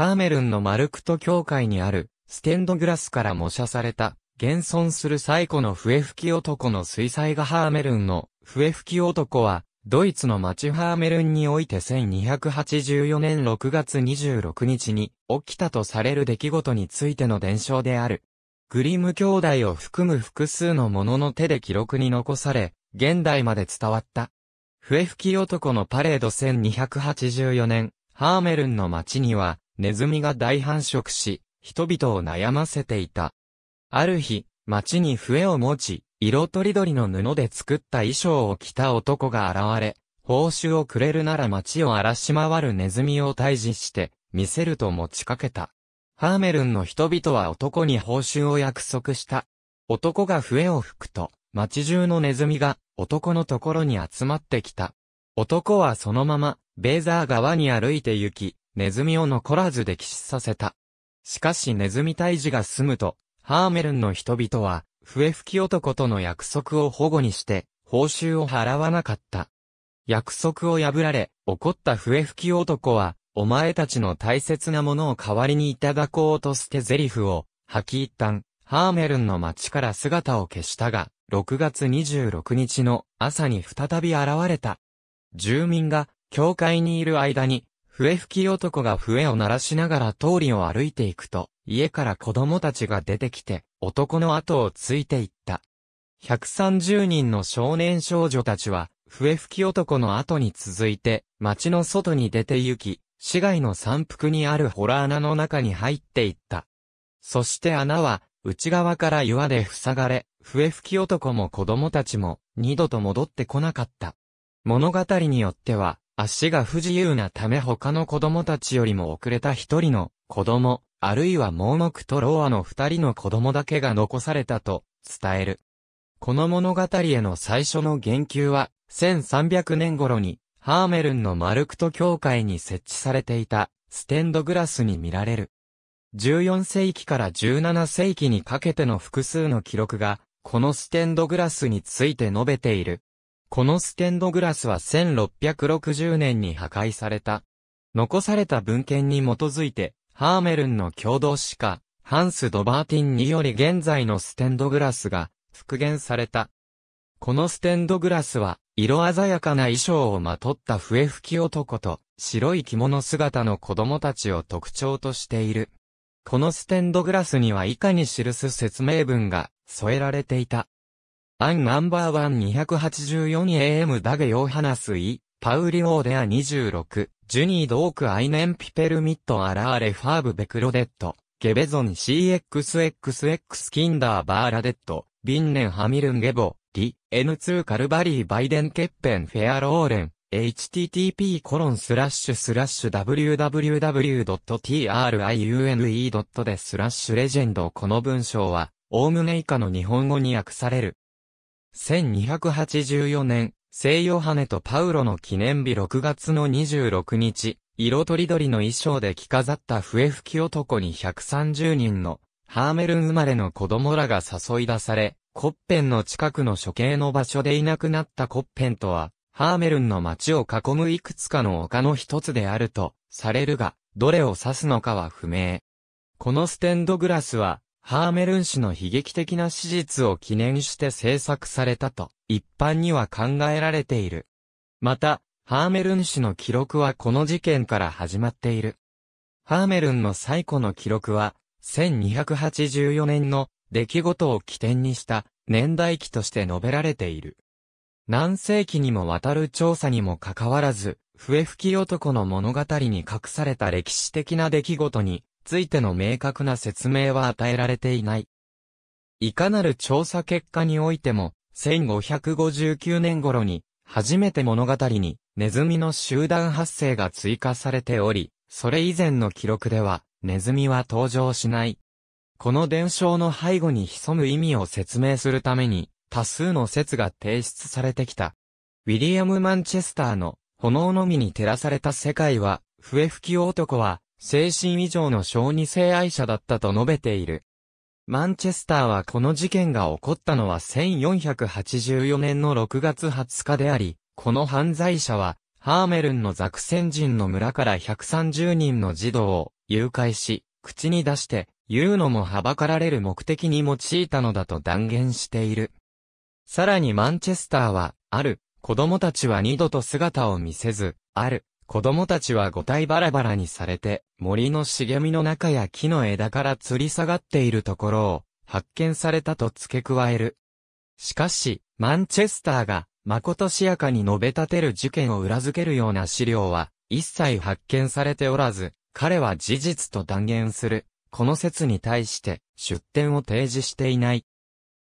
ハーメルンのマルクト教会にある、ステンドグラスから模写された、現存する最古の笛吹き男の水彩画ハーメルンの笛吹き男は、ドイツの町ハーメルンにおいて1284年6月26日に起きたとされる出来事についての伝承である。グリム兄弟を含む複数の者の手で記録に残され、現代まで伝わった。笛吹き男のパレード1284年、ハーメルンの町には、ネズミが大繁殖し、人々を悩ませていた。ある日、街に笛を持ち、色とりどりの布で作った衣装を着た男が現れ、報酬をくれるなら街を荒らし回るネズミを退治して、見せると持ちかけた。ハーメルンの人々は男に報酬を約束した。男が笛を吹くと、街中のネズミが男のところに集まってきた。男はそのまま、ベーザー側に歩いて行き、ネズミを残らず溺死させた。しかしネズミ退治が済むと、ハーメルンの人々は、笛吹き男との約束を保護にして、報酬を払わなかった。約束を破られ、怒った笛吹き男は、お前たちの大切なものを代わりにいただこうとしてゼリフを、吐き一旦、ハーメルンの町から姿を消したが、6月26日の朝に再び現れた。住民が、教会にいる間に、笛吹き男が笛を鳴らしながら通りを歩いていくと、家から子供たちが出てきて、男の後をついていった。130人の少年少女たちは、笛吹き男の後に続いて、町の外に出て行き、市街の山腹にあるホラー穴の中に入っていった。そして穴は、内側から岩で塞がれ、笛吹き男も子供たちも、二度と戻ってこなかった。物語によっては、足が不自由なため他の子供たちよりも遅れた一人の子供、あるいは盲目とロアの二人の子供だけが残されたと伝える。この物語への最初の言及は、1300年頃に、ハーメルンのマルクト教会に設置されていた、ステンドグラスに見られる。14世紀から17世紀にかけての複数の記録が、このステンドグラスについて述べている。このステンドグラスは1660年に破壊された。残された文献に基づいて、ハーメルンの共同史家、ハンス・ドバーティンにより現在のステンドグラスが復元された。このステンドグラスは、色鮮やかな衣装をまとった笛吹き男と、白い着物姿の子供たちを特徴としている。このステンドグラスには以下に記す説明文が添えられていた。アンナンバーワン 284AM ダゲヨーハナスイ、パウリオーデア26、ジュニードークアイネンピペルミットアラーレファーブベクロデット、ゲベゾン CXXX キンダーバーラデット、ビンネンハミルンゲボ、リ、N2 カルバリーバイデンケッペンフェアローレン、http コロンスラッシュスラッシュ www.triune.de スラッシュレジェンドこの文章は、おおむね以下の日本語に訳される。1284年、聖ヨハネとパウロの記念日6月の26日、色とりどりの衣装で着飾った笛吹き男に130人の、ハーメルン生まれの子供らが誘い出され、コッペンの近くの処刑の場所でいなくなったコッペンとは、ハーメルンの町を囲むいくつかの丘の一つであると、されるが、どれを指すのかは不明。このステンドグラスは、ハーメルン氏の悲劇的な史実を記念して制作されたと、一般には考えられている。また、ハーメルン氏の記録はこの事件から始まっている。ハーメルンの最古の記録は、1284年の出来事を起点にした年代記として述べられている。何世紀にもわたる調査にもかかわらず、笛吹き男の物語に隠された歴史的な出来事についての明確な説明は与えられていない。いかなる調査結果においても、1559年頃に、初めて物語に、ネズミの集団発生が追加されており、それ以前の記録では、ネズミは登場しない。この伝承の背後に潜む意味を説明するために、多数の説が提出されてきた。ウィリアム・マンチェスターの、炎のみに照らされた世界は、笛吹き男は、精神以上の小児性愛者だったと述べている。マンチェスターはこの事件が起こったのは1484年の6月20日であり、この犯罪者は、ハーメルンのザクセン人の村から130人の児童を誘拐し、口に出して、言うのもはばかられる目的に用いたのだと断言している。さらにマンチェスターは、ある、子供たちは二度と姿を見せず、ある、子供たちは五体バラバラにされて、森の茂みの中や木の枝から吊り下がっているところを発見されたと付け加える。しかし、マンチェスターが、まことしやかに述べ立てる事件を裏付けるような資料は、一切発見されておらず、彼は事実と断言する。この説に対して、出典を提示していない。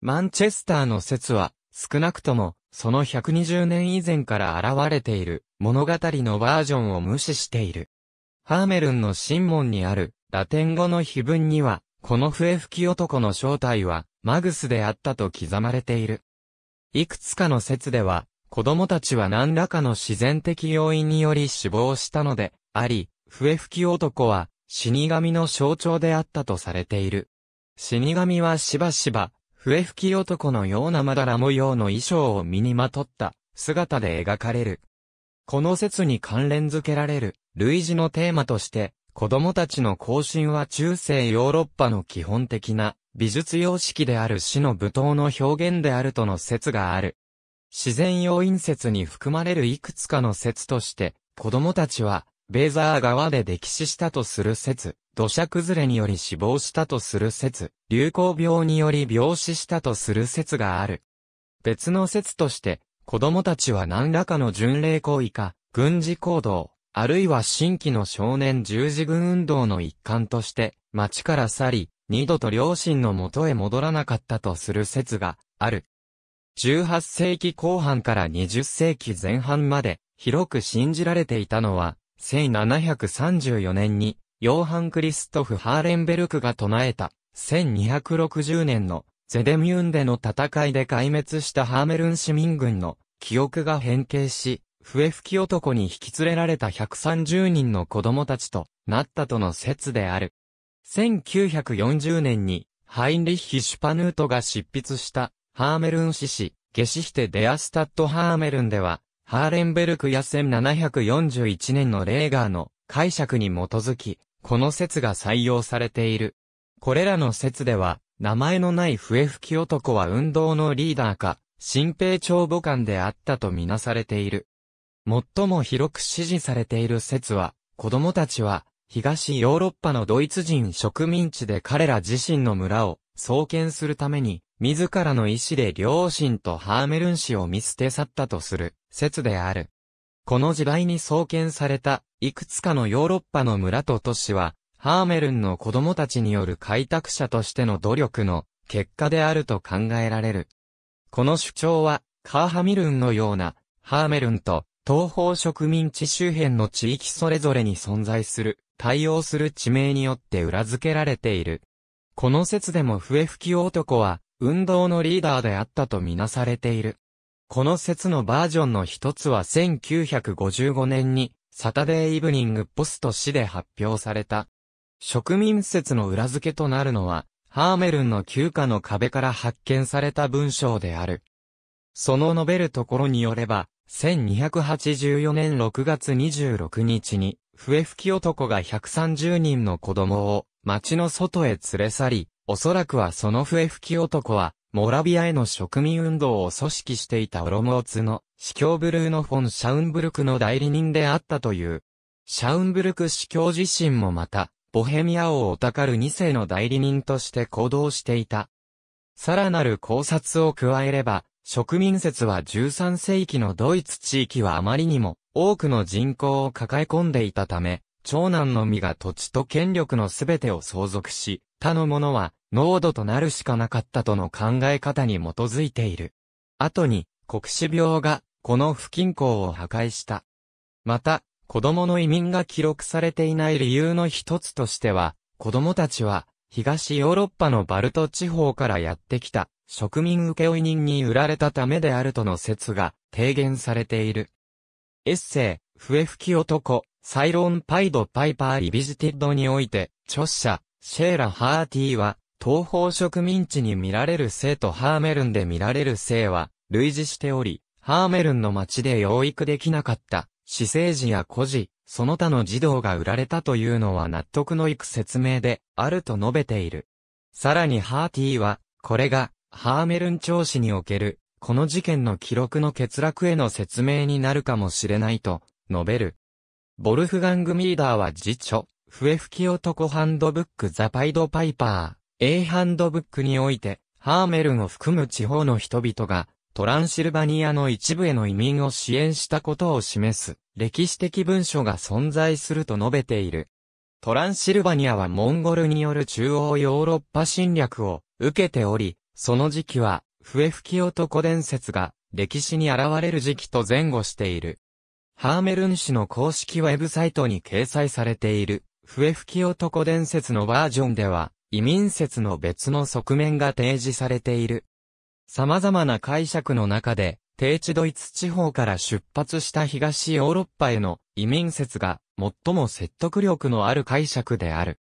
マンチェスターの説は、少なくとも、その120年以前から現れている。物語のバージョンを無視している。ハーメルンの神門にあるラテン語の碑文には、この笛吹き男の正体はマグスであったと刻まれている。いくつかの説では、子供たちは何らかの自然的要因により死亡したので、あり、笛吹き男は死神の象徴であったとされている。死神はしばしば、笛吹き男のようなまだら模様の衣装を身にまとった姿で描かれる。この説に関連づけられる、類似のテーマとして、子供たちの行進は中世ヨーロッパの基本的な美術様式である死の舞踏の表現であるとの説がある。自然要因説に含まれるいくつかの説として、子供たちは、ベーザー川で溺死したとする説、土砂崩れにより死亡したとする説、流行病により病死したとする説がある。別の説として、子供たちは何らかの巡礼行為か、軍事行動、あるいは新規の少年十字軍運動の一環として、町から去り、二度と両親の元へ戻らなかったとする説がある。18世紀後半から20世紀前半まで広く信じられていたのは、1734年にヨーハン・クリストフ・ハーレンベルクが唱えた1260年のゼデミュンでの戦いで壊滅したハーメルン市民軍の記憶が変形し、笛吹き男に引き連れられた130人の子供たちとなったとの説である。1940年にハインリッヒ・シュパヌートが執筆したハーメルン史史、ゲシヒテ・デアスタット・ハーメルンでは、ハーレンベルクや1741年のレーガーの解釈に基づき、この説が採用されている。これらの説では、名前のない笛吹き男は運動のリーダーか、新兵長母官であったとみなされている。最も広く支持されている説は、子供たちは、東ヨーロッパのドイツ人植民地で彼ら自身の村を創建するために、自らの意志で両親とハーメルン氏を見捨て去ったとする説である。この時代に創建されたいくつかのヨーロッパの村と都市はハーメルンの子供たちによる開拓者としての努力の結果であると考えられる。この主張は、カーハミルンのような、ハーメルンと東方植民地周辺の地域それぞれに存在する、対応する地名によって裏付けられている。この説でも笛吹き男は、運動のリーダーであったとみなされている。この説のバージョンの一つは1955年に、サタデーイブニングポスト誌で発表された。植民説の裏付けとなるのは、ハーメルンの旧家の壁から発見された文章である。その述べるところによれば、1284年6月26日に、笛吹き男が130人の子供を町の外へ連れ去り、おそらくはその笛吹き男は、モラビアへの植民運動を組織していたオロモーツの、司教ブルーノ・フォン・シャウンブルクの代理人であったという。シャウンブルク司教自身もまた、ボヘミア王オタカル2世の代理人として行動していた。さらなる考察を加えれば、植民説は13世紀のドイツ地域はあまりにも多くの人口を抱え込んでいたため、長男のみが土地と権力のすべてを相続し、他の者は濃度となるしかなかったとの考え方に基づいている。後に、国死病がこの不均衡を破壊した。また、子供の移民が記録されていない理由の一つとしては、子供たちは、東ヨーロッパのバルト地方からやってきた、植民請負人に売られたためであるとの説が提言されている。エッセイ、笛吹き男、サイロン・パイド・パイパー・リビジティッドにおいて、著者、シェーラ・ハーティーは、東方植民地に見られる性とハーメルンで見られる性は、類似しており、ハーメルンの町で養育できなかった私生児や孤児、その他の児童が売られたというのは納得のいく説明であると述べている。さらにハーティーは、これが、ハーメルン調子における、この事件の記録の欠落への説明になるかもしれないと、述べる。ボルフガング・ミーダーは辞書、笛吹き男ハンドブックザ・パイド・パイパー、A ハンドブックにおいて、ハーメルンを含む地方の人々が、トランシルバニアの一部への移民を支援したことを示す歴史的文書が存在すると述べている。トランシルバニアはモンゴルによる中央ヨーロッパ侵略を受けており、その時期は笛吹き男伝説が歴史に現れる時期と前後している。ハーメルン氏の公式ウェブサイトに掲載されている笛吹き男伝説のバージョンでは移民説の別の側面が提示されている。様々な解釈の中で、低地ドイツ地方から出発した東ヨーロッパへの移民説が最も説得力のある解釈である。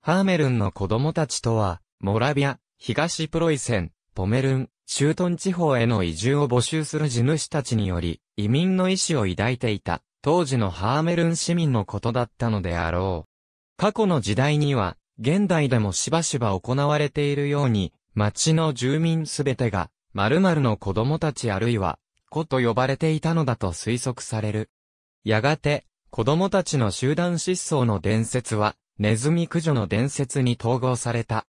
ハーメルンの子供たちとは、モラビア、東プロイセン、ポメルン、シュートン地方への移住を募集する地主たちにより、移民の意思を抱いていた、当時のハーメルン市民のことだったのであろう。過去の時代には、現代でもしばしば行われているように、町の住民すべてが、〇〇の子供たちあるいは、子と呼ばれていたのだと推測される。やがて、子供たちの集団失踪の伝説は、ネズミ駆除の伝説に統合された。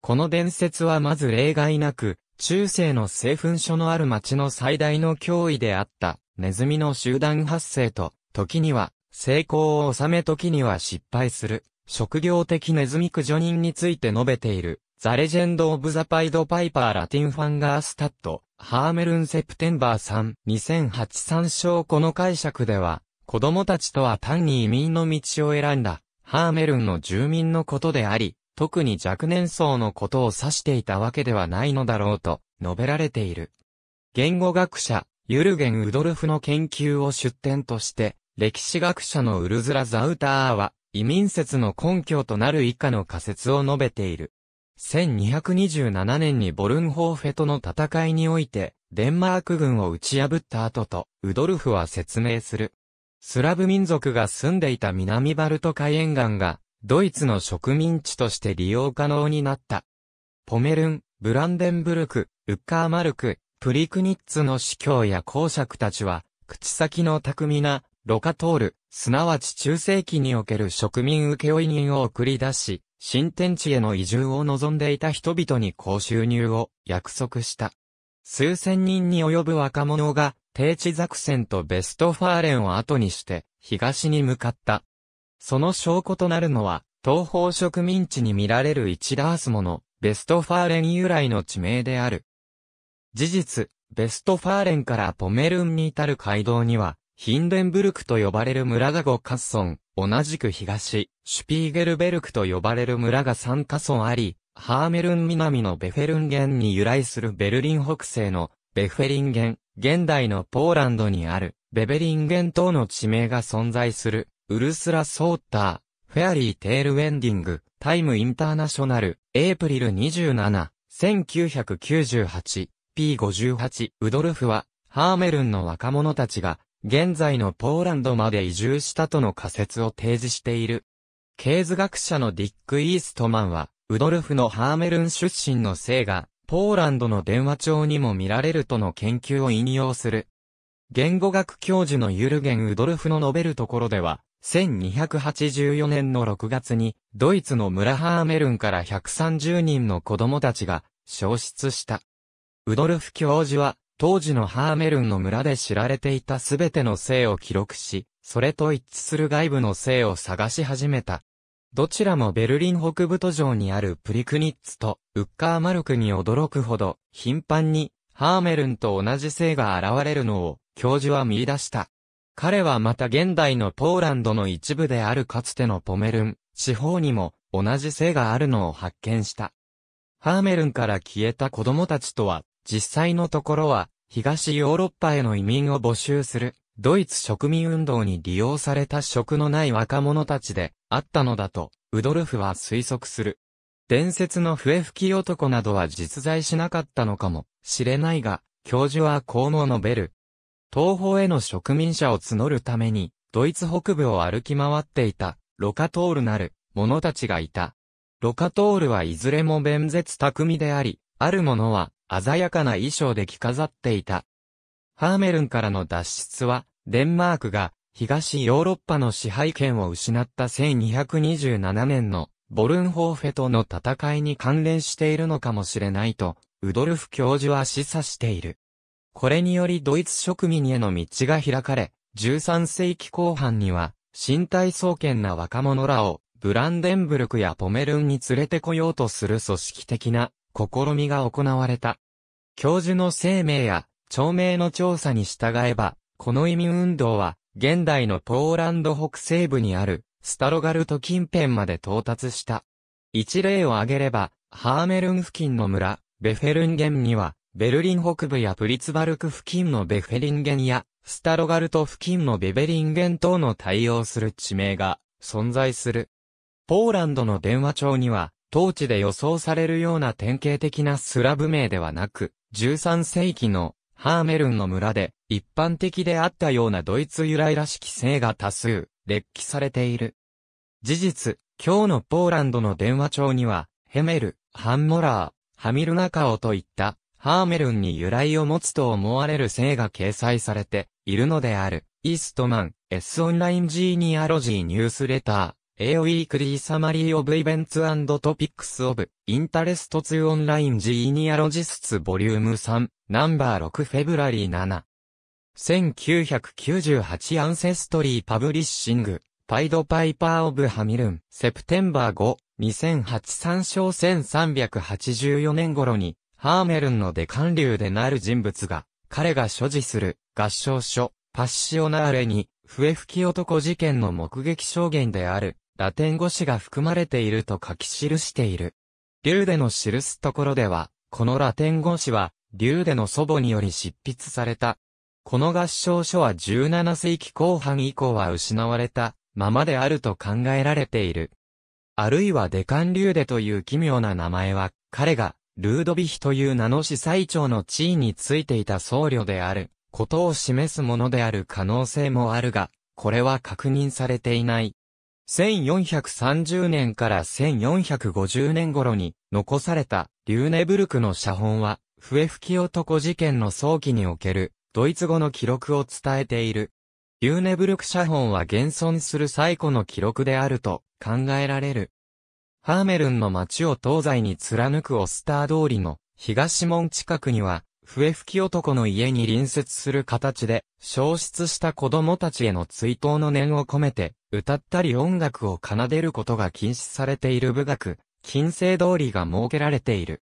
この伝説はまず例外なく、中世の製粉所のある町の最大の脅威であった、ネズミの集団発生と、時には、成功を収め時には失敗する、職業的ネズミ駆除人について述べている。ザ・レジェンド・オブ・ザ・パイド・パイパー・ラティン・ファンガー・スタッド、ハーメルン・セプテンバー3、2008参照この解釈では、子供たちとは単に移民の道を選んだ、ハーメルンの住民のことであり、特に若年層のことを指していたわけではないのだろうと、述べられている。言語学者、ユルゲン・ウドルフの研究を出展として、歴史学者のウルズラ・ザウターは、移民説の根拠となる以下の仮説を述べている。1227年にボルンホーフェとの戦いにおいて、デンマーク軍を打ち破った後と、ウドルフは説明する。スラブ民族が住んでいた南バルト海沿岸が、ドイツの植民地として利用可能になった。ポメルン、ブランデンブルク、ウッカーマルク、プリクニッツの司教や公爵たちは、口先の巧みな、ロカトール、すなわち中世紀における植民受け負い人を送り出し、新天地への移住を望んでいた人々に高収入を約束した。数千人に及ぶ若者が、定地作戦とベストファーレンを後にして、東に向かった。その証拠となるのは、東方植民地に見られる一ダースもの、ベストファーレン由来の地名である。事実、ベストファーレンからポメルンに至る街道には、ヒンデンブルクと呼ばれる村が5カッソン、同じく東、シュピーゲルベルクと呼ばれる村が3カ村あり、ハーメルン南のベフェルンゲンに由来するベルリン北西のベフェリンゲン、現代のポーランドにあるベベリンゲン等の地名が存在する、ウルスラ・ソーター、フェアリー・テール・ウェンディング、タイム・インターナショナル、エイプリル27、1998、P58、ウドルフは、ハーメルンの若者たちが、現在のポーランドまで移住したとの仮説を提示している。経図学者のディック・イーストマンは、ウドルフのハーメルン出身の姓が、ポーランドの電話帳にも見られるとの研究を引用する。言語学教授のユルゲン・ウドルフの述べるところでは、1284年の6月に、ドイツの村ハーメルンから130人の子供たちが、消失した。ウドルフ教授は、当時のハーメルンの村で知られていたすべての姓を記録し、それと一致する外部の姓を探し始めた。どちらもベルリン北部土壌にあるプリクニッツとウッカーマルクに驚くほど、頻繁にハーメルンと同じ姓が現れるのを教授は見出した。彼はまた現代のポーランドの一部であるかつてのポメルン地方にも同じ姓があるのを発見した。ハーメルンから消えた子供たちとは実際のところは東ヨーロッパへの移民を募集する、ドイツ植民運動に利用された職のない若者たちであったのだと、ウドルフは推測する。伝説の笛吹き男などは実在しなかったのかもしれないが、教授はこうも述べる。東方への植民者を募るために、ドイツ北部を歩き回っていた、ロカトールなる、者たちがいた。ロカトールはいずれも弁舌巧みであり、ある者は、鮮やかな衣装で着飾っていた。ハーメルンからの脱出は、デンマークが東ヨーロッパの支配権を失った1227年のボルンホーフェとの戦いに関連しているのかもしれないと、ウドルフ教授は示唆している。これによりドイツ植民への道が開かれ、13世紀後半には、身体創建な若者らを、ブランデンブルクやポメルンに連れてこようとする組織的な試みが行われた。教授の生命や、町名の調査に従えば、この移民運動は、現代のポーランド北西部にある、スタロガルト近辺まで到達した。一例を挙げれば、ハーメルン付近の村、ベフェルンゲンには、ベルリン北部やプリツバルク付近のベフェリンゲンや、スタロガルト付近のベベリンゲン等の対応する地名が存在する。ポーランドの電話帳には、当地で予想されるような典型的なスラブ名ではなく、13世紀のハーメルンの村で一般的であったようなドイツ由来らしき姓が多数、列記されている。事実、今日のポーランドの電話帳には、ヘメル、ハンモラー、ハミルナカオといったハーメルンに由来を持つと思われる姓が掲載されているのである。イーストマン、S オンラインジーニアロジーニュースレター、A Weekly Summary of Events and Topics of Interest to Online Genealogists Vol. 3 No.6 February 7 1998 Ancestry Publishing パイドパイパーオブハミルン、セプテンバー5、2008参照1384年頃に、ハーメルンのデカン流でなる人物が、彼が所持する合唱書、パッシオナーレに、笛吹き男事件の目撃証言である、ラテン語詞が含まれていると書き記している。竜での記すところでは、このラテン語詞は、竜での祖母により執筆された。この合唱書は17世紀後半以降は失われたままであると考えられている。あるいはデカン・リューデという奇妙な名前は、彼が、ルードビヒという名の司祭長の地位についていた僧侶である、ことを示すものである可能性もあるが、これは確認されていない。1430年から1450年頃に残されたリューネブルクの写本は、笛吹き男事件の早期におけるドイツ語の記録を伝えている。リューネブルク写本は現存する最古の記録であると考えられる。ハーメルンの町を東西に貫くオスター通りの東門近くには、笛吹き男の家に隣接する形で、消失した子供たちへの追悼の念を込めて、歌ったり音楽を奏でることが禁止されている部学、禁制通りが設けられている。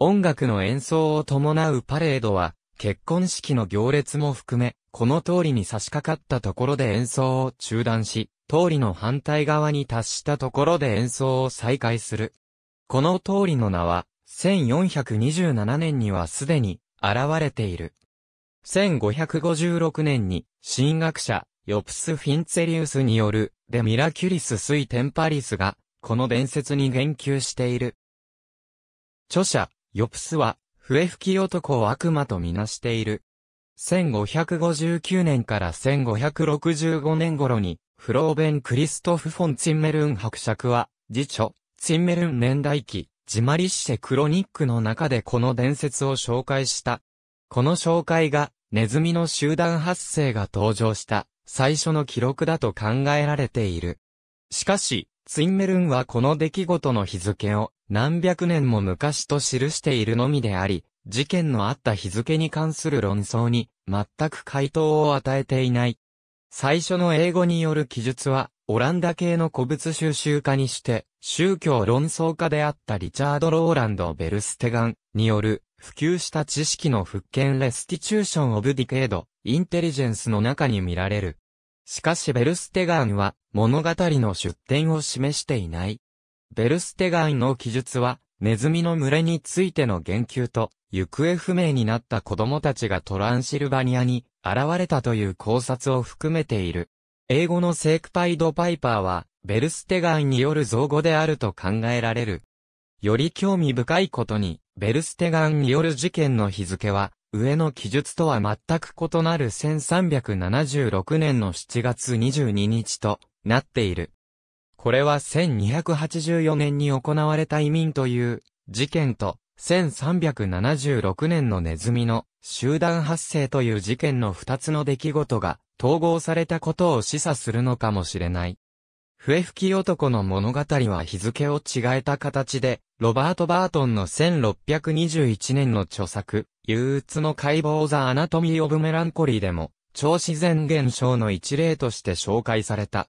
音楽の演奏を伴うパレードは、結婚式の行列も含め、この通りに差し掛かったところで演奏を中断し、通りの反対側に達したところで演奏を再開する。この通りの名は、1427年にはすでに、現れている。1556年に、新学者、ヨプス・フィンツェリウスによる、デミラキュリス・スイ・テンパリスが、この伝説に言及している。著者、ヨプスは、笛吹き男を悪魔とみなしている。1559年から1565年頃に、フローベン・クリストフ・フォン・チンメルン伯爵は、次著、チンメルン年代記、ジマリッシェ・クロニックの中でこの伝説を紹介した。この紹介が、ネズミの集団発生が登場した最初の記録だと考えられている。しかし、ツインメルンはこの出来事の日付を何百年も昔と記しているのみであり、事件のあった日付に関する論争に全く回答を与えていない。最初の英語による記述は、オランダ系の古物収集家にして、宗教論争家であったリチャード・ローランド・ベルステガンによる普及した知識の復権レスティチューション・オブ・ディケード、インテリジェンスの中に見られる。しかしベルステガーンは物語の出典を示していない。ベルステガーンの記述は、ネズミの群れについての言及と、行方不明になった子供たちがトランシルバニアに現れたという考察を含めている。英語のセークパイドパイパーは、ベルステガーンによる造語であると考えられる。より興味深いことに、ベルステガンによる事件の日付は、上の記述とは全く異なる1376年の7月22日となっている。これは1284年に行われた移民という事件と、1376年のネズミの集団発生という事件の二つの出来事が統合されたことを示唆するのかもしれない。笛吹き男の物語は日付を違えた形でロバート・バートンの1621年の著作、憂鬱の解剖ザ・アナトミー・オブ・メランコリーでも、超自然現象の一例として紹介された。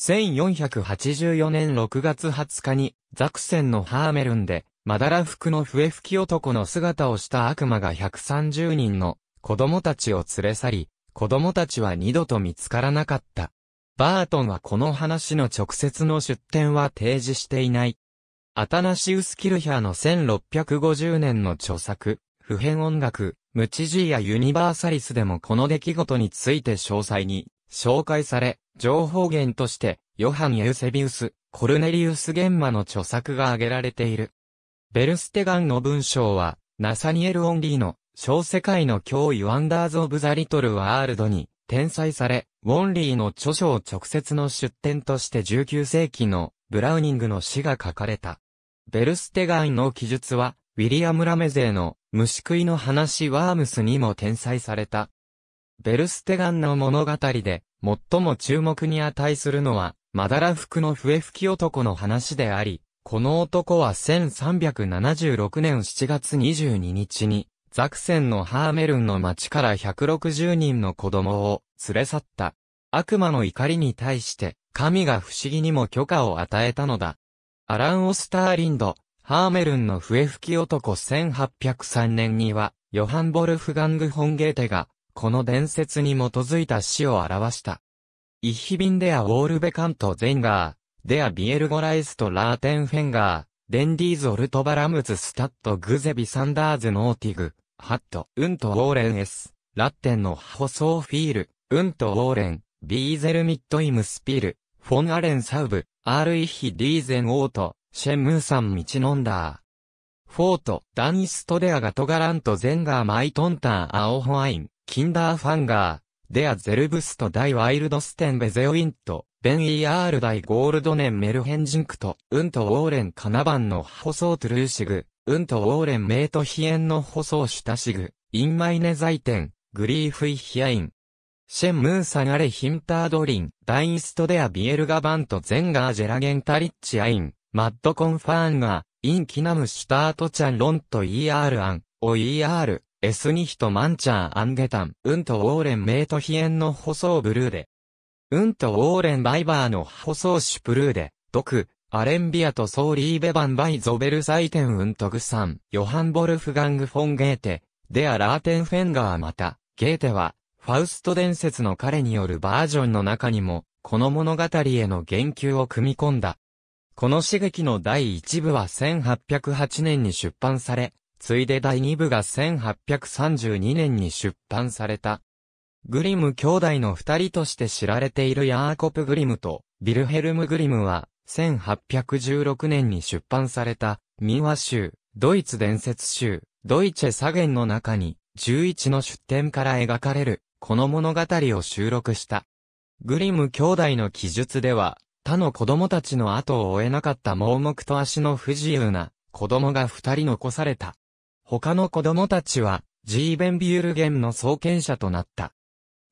1484年6月20日に、ザクセンのハーメルンで、まだら服の笛吹き男の姿をした悪魔が130人の子供たちを連れ去り、子供たちは二度と見つからなかった。バートンはこの話の直接の出典は提示していない。アタナシウス・キルヒャーの1650年の著作、普遍音楽、ムチジーやユニバーサリスでもこの出来事について詳細に紹介され、情報源として、ヨハン・エウセビウス、コルネリウス・ゲンマの著作が挙げられている。ベルステガンの文章は、ナサニエル・オンリーの、小世界の脅威ワンダーズ・オブ・ザ・リトル・ワールドに、転載され、ウォンリーの著書を直接の出典として19世紀の、ブラウニングの詩が書かれた。ベルステガインの記述は、ウィリアム・ラメゼーの虫食いの話ワームスにも転載された。ベルステガンの物語で、最も注目に値するのは、マダラ服の笛吹き男の話であり、この男は1376年7月22日に、ザクセンのハーメルンの町から160人の子供を連れ去った。悪魔の怒りに対して、神が不思議にも許可を与えたのだ。アラン・オスターリンド、ハーメルンの笛吹き男1803年には、ヨハン・ボルフガング・ホンゲーテが、この伝説に基づいた詩を表した。イヒビンデア・ウォールベカント・ゼンガー、デア・ビエルゴライスト・ラーテン・フェンガー、デンディーズ・オルトバラムズ・スタット・グゼビ・サンダーズ・ノーティグ、ハット、ウント・ウォーレン・エス、ラッテンのホソー・フィール、ウント・ウォーレン、ビーゼル・ミッド・イム・スピル、フォン・アレン・サウブ、アール・イヒ・ディーゼン・オート、シェン・ムーサン・ミチノンダー。フォート、ダン・イストデアガトガラント・ゼンガー・マイトンタン・アオホアイン、キンダー・ファンガー、デア・ゼルブスト・ダイ・ワイルド・ステン・ベゼオイント、ベン・イアール・ダイ・ゴールドネン・メルヘンジンクト、ウンとウォーレン・カナバンのホソートゥルーシグ、ウンとウォーレン・メイト・ヒエンのホソーシュタシグ、インマイネ・ザイテン、グリーフイ・ヒアイン、シェンムーサガレヒンタードリン、ダインストデアビエルガバントゼンガージェラゲンタリッチアイン、マッドコンファーンガ、ー、インキナムシュタートチャンロントイー・アン、オール、エスニヒトマンチャーアンゲタン、ウンとウォーレンメイトヒエンの舗装ブルーで。ウンとウォーレンバイバーの舗装シュプルーで、ク、アレンビアとソーリーベバンバイゾベルサイテンウントグサン、ヨハンボルフガングフォンゲーテ、デアラーテンフェンガーまた、ゲーテは、ファウスト伝説の彼によるバージョンの中にも、この物語への言及を組み込んだ。この刺激の第1部は1808年に出版され、ついで第2部が1832年に出版された。グリム兄弟の二人として知られているヤーコプ・グリムとビルヘルム・グリムは、1816年に出版された、民話集、ドイツ伝説集、ドイチェ・サゲンの中に、11の出典から描かれるこの物語を収録した。グリム兄弟の記述では、他の子供たちの後を追えなかった盲目と足の不自由な子供が二人残された。他の子供たちは、ジーベンビュールゲンの創建者となった。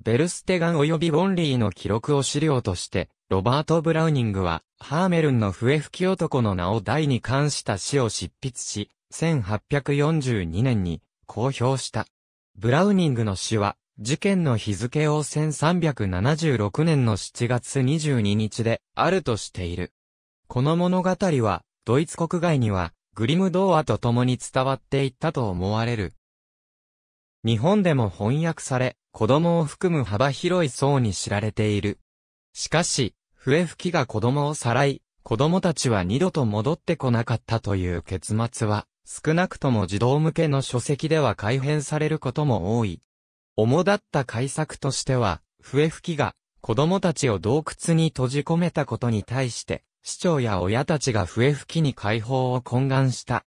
ベルステガン及びボンリーの記録を資料として、ロバート・ブラウニングは、ハーメルンの笛吹き男の名を題に関した詩を執筆し、1842年に公表した。ブラウニングの詩は、事件の日付を1376年の7月22日であるとしている。この物語は、ドイツ国外には、グリム童話と共に伝わっていったと思われる。日本でも翻訳され、子供を含む幅広い層に知られている。しかし、笛吹きが子供をさらい、子供たちは二度と戻ってこなかったという結末は、少なくとも児童向けの書籍では改変されることも多い。主だった改作としては、笛吹きが子供たちを洞窟に閉じ込めたことに対して、市長や親たちが笛吹きに解放を懇願した。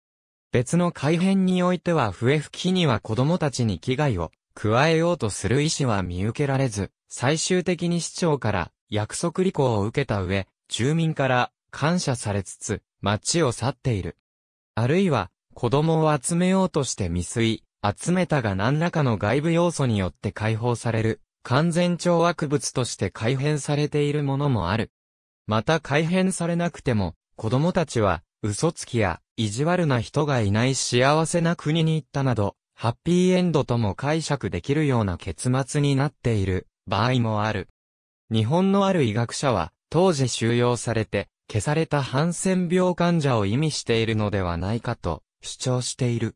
別の改変においては笛吹きには子供たちに危害を加えようとする意思は見受けられず、最終的に市長から約束履行を受けた上、住民から感謝されつつ、町を去っている。あるいは、子供を集めようとして未遂、集めたが何らかの外部要素によって解放される、完全懲悪物として改変されているものもある。また改変されなくても、子供たちは、嘘つきや、意地悪な人がいない幸せな国に行ったなど、ハッピーエンドとも解釈できるような結末になっている場合もある。日本のある医学者は、当時収容されて、消されたハンセン病患者を意味しているのではないかと主張している。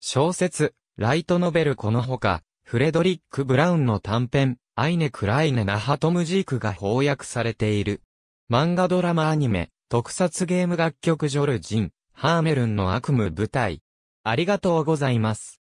小説、ライトノベルこのほか、フレドリック・ブラウンの短編、アイネ・クライネ・ナハトムジークが翻訳されている。漫画ドラマアニメ、特撮ゲーム楽曲ジョルジン、ハーメルンの悪夢舞台。ありがとうございます。